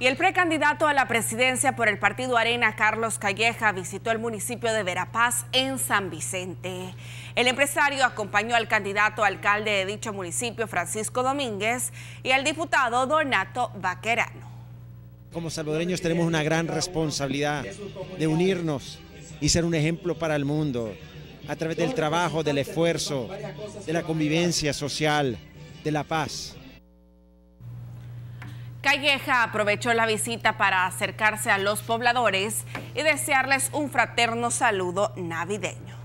Y el precandidato a la presidencia por el partido Arena, Carlos Calleja, visitó el municipio de Verapaz en San Vicente. El empresario acompañó al candidato alcalde de dicho municipio, Francisco Domínguez, y al diputado Donato Vaquerano. Como salvadoreños tenemos una gran responsabilidad de unirnos y ser un ejemplo para el mundo a través del trabajo, del esfuerzo, de la convivencia social, de la paz. Calleja aprovechó la visita para acercarse a los pobladores y desearles un fraterno saludo navideño.